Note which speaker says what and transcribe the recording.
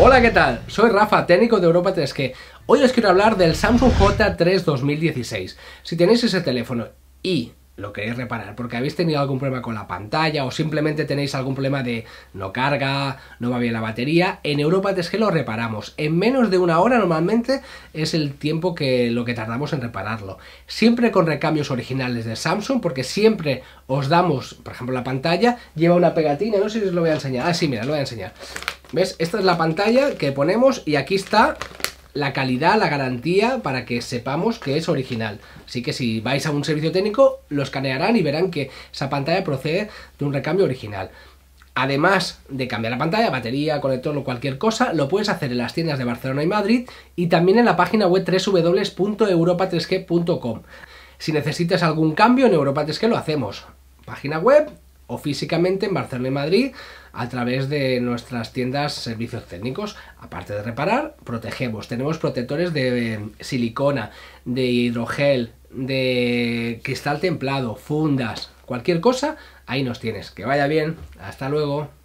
Speaker 1: Hola, ¿qué tal? Soy Rafa, técnico de Europa 3G. Hoy os quiero hablar del Samsung J3 2016. Si tenéis ese teléfono y lo queréis reparar porque habéis tenido algún problema con la pantalla o simplemente tenéis algún problema de no carga, no va bien la batería, en Europa 3G lo reparamos. En menos de una hora normalmente es el tiempo que lo que tardamos en repararlo. Siempre con recambios originales de Samsung porque siempre os damos, por ejemplo, la pantalla lleva una pegatina, no sé si os lo voy a enseñar. Ah, sí, mira, lo voy a enseñar ¿Ves? Esta es la pantalla que ponemos y aquí está la calidad, la garantía para que sepamos que es original. Así que si vais a un servicio técnico, lo escanearán y verán que esa pantalla procede de un recambio original. Además de cambiar la pantalla, batería, conector o cualquier cosa, lo puedes hacer en las tiendas de Barcelona y Madrid y también en la página web www.europa3g.com. Si necesitas algún cambio en Europa 3G lo hacemos. Página web o físicamente en Barcelona y Madrid a través de nuestras tiendas servicios técnicos. Aparte de reparar, protegemos. Tenemos protectores de eh, silicona, de hidrogel, de cristal templado, fundas, cualquier cosa, ahí nos tienes. Que vaya bien. Hasta luego.